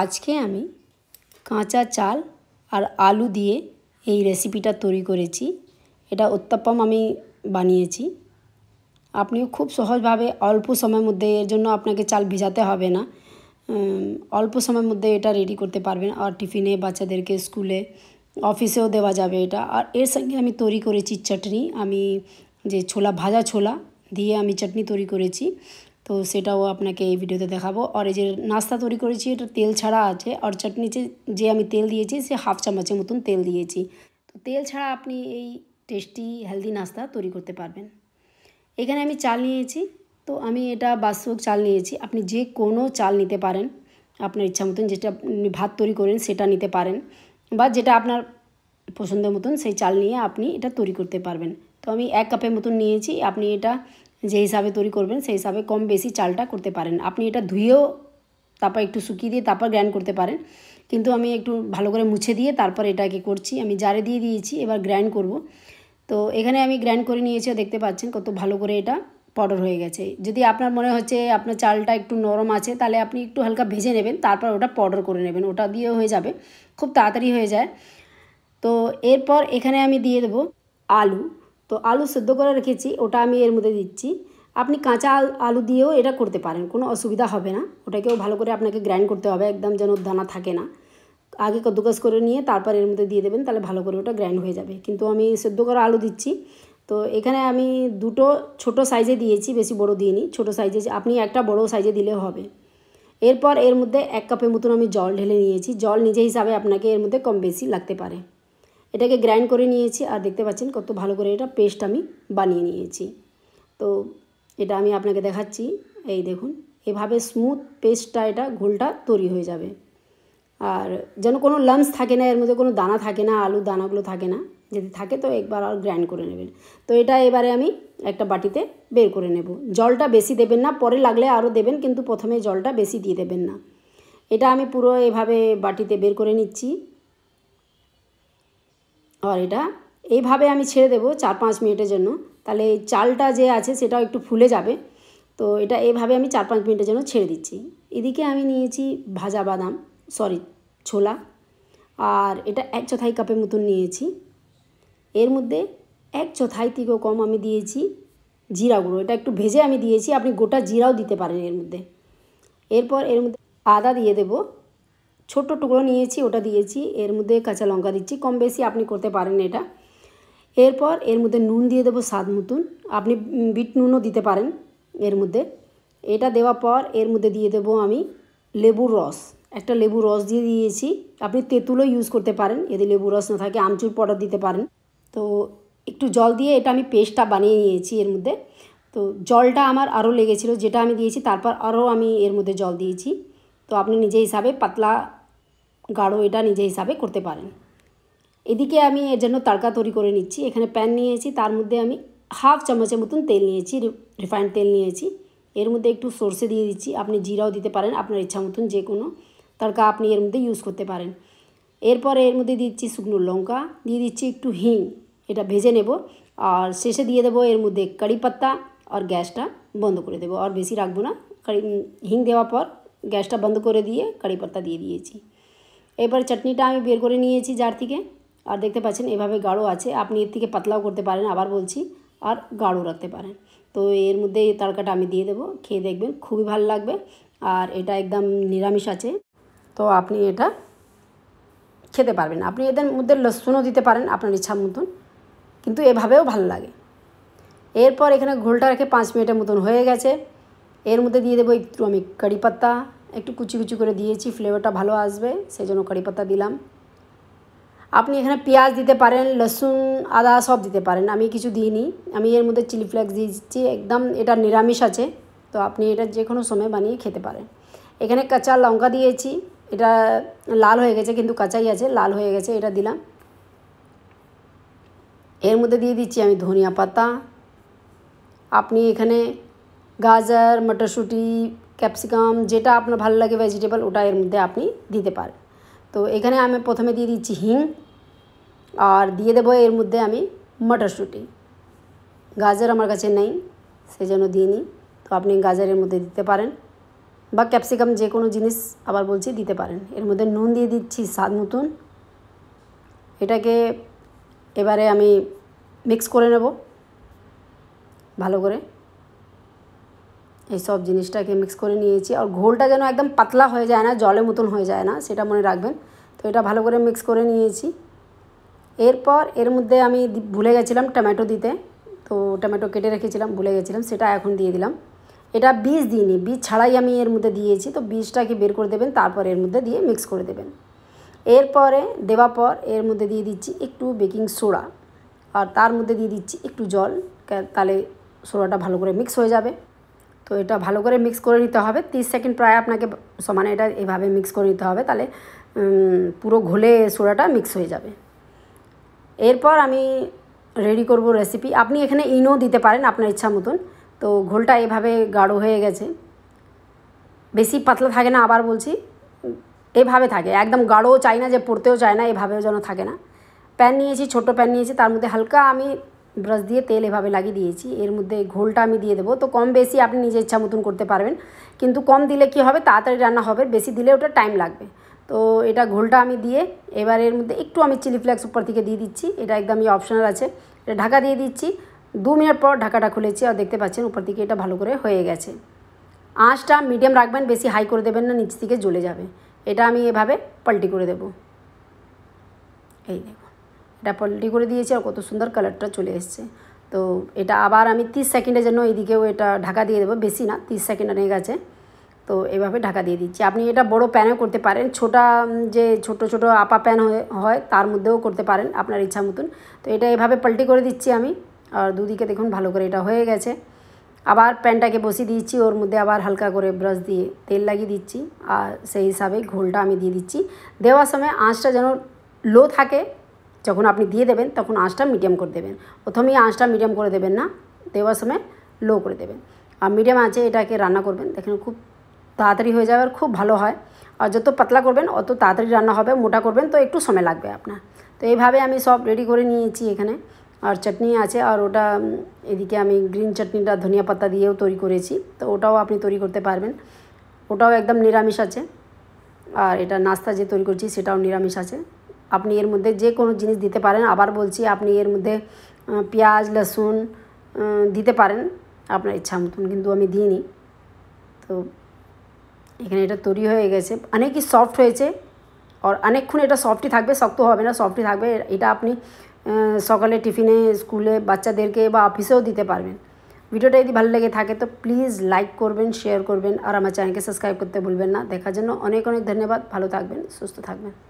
আজকে আমি কাঁচা চাল আর আলু দিয়ে এই রেসিপিটা তৈরি করেছি এটা উত্তাপম আমি বানিয়েছি আপনিও খুব সহজভাবে অল্প সময়ের মধ্যে এর জন্য আপনাকে চাল ভিজাতে হবে না অল্প সময়ের মধ্যে এটা রেডি করতে পারবেন আর টিফিনে বাচ্চাদেরকে স্কুলে অফিসেও দেওয়া যাবে এটা আর এর সঙ্গে আমি তৈরি করেছি চাটনি আমি যে ছোলা ভাজা ছোলা দিয়ে আমি চাটনি তৈরি করেছি তো সেটাও আপনাকে এই ভিডিওতে দেখাবো আর এই যে নাস্তা তৈরি করেছি এটা তেল ছাড়া আছে আর চাটনিতে যে আমি তেল দিয়েছি সে হাফ চামচের মতন তেল দিয়েছি তো তেল ছাড়া আপনি এই টেস্টি হেলদি নাস্তা তৈরি করতে পারবেন এখানে আমি চাল নিয়েছি তো আমি এটা বাস্তব চাল নিয়েছি আপনি যে কোনো চাল নিতে পারেন আপনার ইচ্ছা মতন যেটা আপনি ভাত তৈরি করেন সেটা নিতে পারেন বা যেটা আপনার পছন্দের মতন সেই চাল নিয়ে আপনি এটা তৈরি করতে পারবেন তো আমি এক কাপের মতন নিয়েছি আপনি এটা যে হিসাবে তৈরি করবেন সেই হিসাবে কম বেশি চালটা করতে পারেন আপনি এটা ধুয়েও তারপর একটু শুকিয়ে দিয়ে তারপর গ্র্যান্ড করতে পারেন কিন্তু আমি একটু ভালো করে মুছে দিয়ে তারপর এটাকে করছি আমি জারে দিয়ে দিয়েছি এবার গ্র্যান্ড করব তো এখানে আমি গ্র্যান্ড করে নিয়েছি দেখতে পাচ্ছেন কত ভালো করে এটা পাউডার হয়ে গেছে যদি আপনার মনে হচ্ছে আপনার চালটা একটু নরম আছে তাহলে আপনি একটু হালকা ভেজে নেবেন তারপর ওটা পাউডার করে নেবেন ওটা দিয়েও হয়ে যাবে খুব তাড়াতাড়ি হয়ে যায় তো এরপর এখানে আমি দিয়ে দেবো আলু তো আলু সেদ্ধ করে রেখেছি ওটা আমি এর মধ্যে দিচ্ছি আপনি কাঁচা আলু দিয়েও এটা করতে পারেন কোনো অসুবিধা হবে না ওটাকেও ভালো করে আপনাকে গ্রাইন্ড করতে হবে একদম যেন দানা থাকে না আগে কদ্দুকাস করে নিয়ে তারপর এর মধ্যে দিয়ে দেবেন তাহলে ভালো করে ওটা গ্রাইন্ড হয়ে যাবে কিন্তু আমি সেদ্ধ করা আলু দিচ্ছি তো এখানে আমি দুটো ছোট সাইজে দিয়েছি বেশি বড় দিইনি ছোট সাইজে আপনি একটা বড় সাইজে দিলেও হবে এরপর এর মধ্যে এক কাপের মতন আমি জল ঢেলে নিয়েছি জল নিজে হিসাবে আপনাকে এর মধ্যে কম বেশি লাগতে পারে এটাকে গ্রাইন্ড করে নিয়েছি আর দেখতে পাচ্ছেন কত ভালো করে এটা পেস্ট আমি বানিয়ে নিয়েছি তো এটা আমি আপনাকে দেখাচ্ছি এই দেখুন এভাবে স্মুথ পেস্টটা এটা ঘোলটা তৈরি হয়ে যাবে আর যেন কোনো লামস থাকে না এর মধ্যে কোনো দানা থাকে না আলু দানাগুলো থাকে না যদি থাকে তো একবার আর গ্রাইন্ড করে নেবেন তো এটা এবারে আমি একটা বাটিতে বের করে নেব জলটা বেশি দেবেন না পরে লাগলে আরও দেবেন কিন্তু প্রথমে জলটা বেশি দিয়ে দেবেন না এটা আমি পুরো এভাবে বাটিতে বের করে নিচ্ছি আর এটা এইভাবে আমি ছেড়ে দেবো চার পাঁচ মিনিটের জন্য তাহলে চালটা যে আছে সেটাও একটু ফুলে যাবে তো এটা এভাবে আমি চার পাঁচ মিনিটের জন্য ছেড়ে দিচ্ছি এদিকে আমি নিয়েছি ভাজা বাদাম সরি ছোলা আর এটা এক চথাই কাপের মতন নিয়েছি এর মধ্যে এক চথাই থেকেও কম আমি দিয়েছি জিরা গুঁড়ো এটা একটু ভেজে আমি দিয়েছি আপনি গোটা জিরাও দিতে পারেন এর মধ্যে এরপর এর মধ্যে আদা দিয়ে দেবো ছোট্ট টুকরো নিয়েছি ওটা দিয়েছি এর মধ্যে কাঁচা লঙ্কা দিচ্ছি কম বেশি আপনি করতে পারেন এটা এরপর এর মধ্যে নুন দিয়ে দেবো স্বাদ মতন আপনি বিট নুনও দিতে পারেন এর মধ্যে এটা দেওয়ার পর এর মধ্যে দিয়ে দেবো আমি লেবুর রস একটা লেবুর রস দিয়ে দিয়েছি আপনি তেঁতুলও ইউজ করতে পারেন যদি লেবুর রস না থাকে আমচুর পাউডার দিতে পারেন তো একটু জল দিয়ে এটা আমি পেস্টটা বানিয়ে নিয়েছি এর মধ্যে তো জলটা আমার আরও লেগেছিলো যেটা আমি দিয়েছি তারপর আরও আমি এর মধ্যে জল দিয়েছি তো আপনি নিজে হিসাবে পাতলা গাঢ় এটা নিজে হিসাবে করতে পারেন এদিকে আমি এর জন্য তড়কা তৈরি করে নিচ্ছি এখানে প্যান নিয়েছি তার মধ্যে আমি হাফ চামচের মতন তেল নিয়েছি রিফাইন্ড তেল নিয়েছি এর মধ্যে একটু সর্ষে দিয়ে দিচ্ছি আপনি জিরাও দিতে পারেন আপনার ইচ্ছা মতন যে কোনো তড়কা আপনি এর মধ্যে ইউজ করতে পারেন এরপর এর মধ্যে দিচ্ছি শুকনো লঙ্কা দিয়ে দিচ্ছি একটু হিং এটা ভেজে নেব আর শেষে দিয়ে দেবো এর মধ্যে কারি পাত্তা আর গ্যাসটা বন্ধ করে দেবো আর বেশি রাখবো না কারি হিং দেওয়ার পর গ্যাসটা বন্ধ করে দিয়ে কারি পাত্তা দিয়ে দিয়েছি এবার চাটনিটা আমি বের করে নিয়েছি জার থেকে আর দেখতে পাচ্ছেন এভাবে গাঢ় আছে আপনি এর থেকে পাতলাও করতে পারেন আবার বলছি আর গাঢ় রাখতে পারেন তো এর মধ্যে এই তারকাটা আমি দিয়ে দেবো খেয়ে দেখবেন খুবই ভালো লাগবে আর এটা একদম নিরামিষ আছে তো আপনি এটা খেতে পারবেন আপনি এদের মধ্যে লসুনও দিতে পারেন আপনার ইচ্ছা মতন কিন্তু এভাবেও ভালো লাগে এরপর এখানে ঘোলটা রেখে পাঁচ মিনিটের মতন হয়ে গেছে এর মধ্যে দিয়ে দেবো একটু আমি কারিপাতা একটু কুচি কুচি করে দিয়েছি ফ্লেভারটা ভালো আসবে সেই জন্য কারি পাতা দিলাম আপনি এখানে পেঁয়াজ দিতে পারেন লসুন আদা সব দিতে পারেন আমি কিছু দিইনি আমি এর মধ্যে চিলি ফ্লেক্স দিয়েছি একদম এটা নিরামিষ আছে তো আপনি এটা যে কোনো সময় বানিয়ে খেতে পারেন এখানে কাঁচা লঙ্কা দিয়েছি এটা লাল হয়ে গেছে কিন্তু কাঁচাই আছে লাল হয়ে গেছে এটা দিলাম এর মধ্যে দিয়ে দিচ্ছি আমি ধনিয়া পাতা আপনি এখানে গাজর মটরশুঁটি ক্যাপসিকাম যেটা আপনার ভালো লাগে ভেজিটেবল ওটা এর মধ্যে আপনি দিতে পারেন তো এখানে আমি প্রথমে দিয়ে দিচ্ছি হিং আর দিয়ে দেবো এর মধ্যে আমি মটরশুঁটি গাজর আমার কাছে নেই সেজন্য দিয়ে নিই তো আপনি গাজরের মধ্যে দিতে পারেন বা ক্যাপসিকাম যে কোনো জিনিস আবার বলছি দিতে পারেন এর মধ্যে নুন দিয়ে দিচ্ছি স্বাদ নতুন এটাকে এবারে আমি মিক্স করে নেব ভালো করে এই সব জিনিসটাকে মিক্স করে নিয়েছি আর ঘোলটা যেন একদম পাতলা হয়ে যায় না জলের মতন হয়ে যায় না সেটা মনে রাখবেন তো এটা ভালো করে মিক্স করে নিয়েছি এরপর এর মধ্যে আমি ভুলে গেছিলাম টমেটো দিতে তো টমেটো কেটে রেখেছিলাম ভুলে গেছিলাম সেটা এখন দিয়ে দিলাম এটা বীজ দিইনি বীজ ছাড়াই আমি এর মধ্যে দিয়েছি তো বীজটাকে বের করে দেবেন তারপর এর মধ্যে দিয়ে মিক্স করে দেবেন এরপরে দেওয়ার পর এর মধ্যে দিয়ে দিচ্ছি একটু বেকিং সোডা আর তার মধ্যে দিয়ে দিচ্ছি একটু জল তাহলে সোডাটা ভালো করে মিক্স হয়ে যাবে তো এটা ভালো করে মিক্স করে নিতে হবে তিরিশ সেকেন্ড প্রায় আপনাকে সমানে এটা এভাবে মিক্স করে নিতে হবে তাহলে পুরো ঘোলে সোডাটা মিক্স হয়ে যাবে এরপর আমি রেডি করব রেসিপি আপনি এখানে ইনো দিতে পারেন আপনার ইচ্ছা মতন তো ঘোলটা এভাবে গাঢ় হয়ে গেছে বেশি পাতলা থাকে না আবার বলছি এভাবে থাকে একদম গাঢ়ও চাই না যে পড়তেও চায় না এভাবেও যেন থাকে না প্যান নিয়েছি ছোট প্যান নিয়েছি তার মধ্যে হালকা আমি ব্রাশ দিয়ে তেল এভাবে লাগিয়ে দিয়েছি এর মধ্যে ঘোলটা আমি দিয়ে দেবো তো কম বেশি আপনি নিজের ইচ্ছা মতন করতে পারবেন কিন্তু কম দিলে কি হবে তাড়াতাড়ি রান্না হবে বেশি দিলে ওটা টাইম লাগবে তো এটা ঘোলটা আমি দিয়ে এবার এর মধ্যে একটু আমি চিলি ফ্লেক্স উপর থেকে দিয়ে দিচ্ছি এটা একদমই অপশনাল আছে এটা ঢাকা দিয়ে দিচ্ছি দু মিনিট পর ঢাকাটা খুলেছি আর দেখতে পাচ্ছেন উপর থেকে এটা ভালো করে হয়ে গেছে আঁচটা মিডিয়াম রাখবেন বেশি হাই করে দেবেন না নিচ থেকে জ্বলে যাবে এটা আমি এভাবে পাল্টি করে দেব এই দেখো এটা পলটি করে দিয়েছি আর কত সুন্দর কালারটা চলে এসছে তো এটা আবার আমি তিরিশ সেকেন্ডের জন্য এদিকেও এটা ঢাকা দিয়ে দেবো বেশি না তিরিশ সেকেন্ড অনেক গেছে তো এভাবে ঢাকা দিয়ে দিচ্ছি আপনি এটা বড় প্যানেও করতে পারেন ছোটা যে ছোট ছোট আপা প্যান হয় তার মধ্যেও করতে পারেন আপনার ইচ্ছা মতন তো এটা এভাবে পাল্টি করে দিচ্ছি আমি আর দুদিকে দেখুন ভালো করে এটা হয়ে গেছে আবার প্যানটাকে বসিয়ে দিয়েছি ওর মধ্যে আবার হালকা করে ব্রাশ দিয়ে তেল লাগিয়ে দিচ্ছি আর সেই হিসাবে ঘোলটা আমি দিয়ে দিচ্ছি দেওয়ার সময় আঁচটা যেন লো থাকে যখন আপনি দিয়ে দেবেন তখন আঁচটা মিডিয়াম করে দেবেন প্রথমেই আঁচটা মিডিয়াম করে দেবেন না দেওয়ার সময় লো করে দেবেন আর মিডিয়াম আঁচে এটাকে রান্না করবেন দেখেন খুব তাড়াতাড়ি হয়ে যাবে আর খুব ভালো হয় আর যত পাতলা করবেন অত তাড়াতাড়ি রান্না হবে মোটা করবেন তো একটু সময় লাগবে আপনার তো এইভাবে আমি সব রেডি করে নিয়েছি এখানে আর চাটনি আছে আর ওটা এদিকে আমি গ্রিন চাটনিটা ধনিয়া পাতা দিয়েও তৈরি করেছি তো ওটাও আপনি তৈরি করতে পারবেন ওটাও একদম নিরামিষ আছে আর এটা নাস্তা যে তৈরি করছি সেটাও নিরামিষ আছে আপনি এর মধ্যে যে কোনো জিনিস দিতে পারেন আবার বলছি আপনি এর মধ্যে পেঁয়াজ লসুন দিতে পারেন আপনার ইচ্ছা মতন কিন্তু আমি দিইনি তো এখানে এটা তৈরি হয়ে গেছে অনেকই সফট হয়েছে আর অনেকক্ষণ এটা সফটই থাকবে শক্ত হবে না সফটই থাকবে এটা আপনি সকালে টিফিনে স্কুলে বাচ্চাদেরকে বা অফিসেও দিতে পারবেন ভিডিওটা যদি ভালো লেগে থাকে তো প্লিজ লাইক করবেন শেয়ার করবেন আর আমার চ্যানেলকে সাবস্ক্রাইব করতে ভুলবেন না দেখার জন্য অনেক অনেক ধন্যবাদ ভালো থাকবেন সুস্থ থাকবেন